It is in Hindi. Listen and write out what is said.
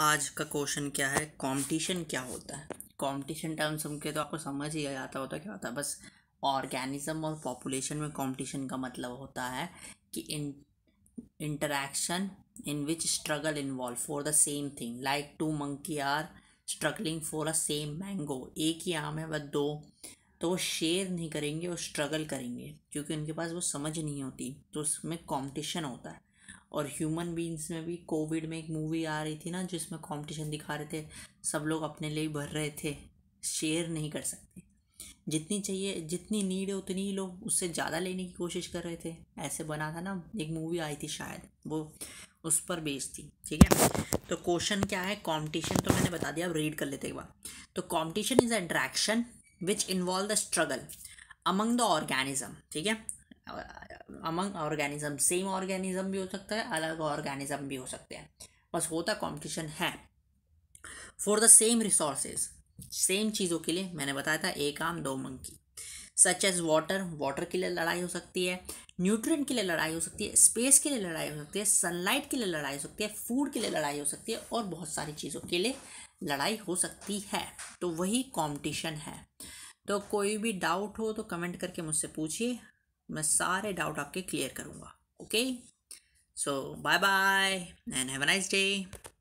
आज का क्वेश्चन क्या है कंपटीशन क्या होता है कंपटीशन टर्म सुन के तो आपको समझ ही आता होता क्या होता है बस ऑर्गेनिज्म और पॉपुलेशन में कंपटीशन का मतलब होता है कि in interaction in which struggle involve for the same thing like two monkey are struggling for a same mango एक ही आम है बस दो तो वो शेयर नहीं करेंगे वो स्ट्रगल करेंगे क्योंकि उनके पास वो समझ नहीं होती तो उसमें कंपटीशन होता है और ह्यूमन बींग्स में भी कोविड में एक मूवी आ रही थी ना जिसमें कंपटीशन दिखा रहे थे सब लोग अपने लिए भर रहे थे शेयर नहीं कर सकते जितनी चाहिए जितनी नीड है उतनी ही लोग उससे ज़्यादा लेने की कोशिश कर रहे थे ऐसे बना था ना एक मूवी आई थी शायद वो उस पर बेस्ड थी ठीक है तो क्वेश्चन क्या है कंपटीशन तो मैंने बता दिया अब रीड कर लेते एक बार तो competition is interaction which involve the struggle among the organism ठीक है अमंग ऑर्गेनिज्म सेम ऑर्गेनिज्म भी हो सकता है अलग ऑर्गेनिज्म भी हो सकते हैं बस होता कंपटीशन है for the same resources same चीज़ों के लिए मैंने बताया था एक आम दो monkey such as water water के लिए लड़ाई हो सकती है न्यूट्रिएंट के लिए लड़ाई हो सकती है स्पेस के लिए लड़ाई हो सकती है सनलाइट के लिए लड़ाई हो सकती है फूड के लिए लड़ाई हो सकती है और बहुत सारी चीज़ों के लिए लड़ाई हो सकती है तो वही कॉम्पिटिशन है तो कोई भी डाउट हो तो कमेंट करके मुझसे पूछिए मैं सारे डाउट आपके क्लियर करूँगा okay so bye bye and have a nice day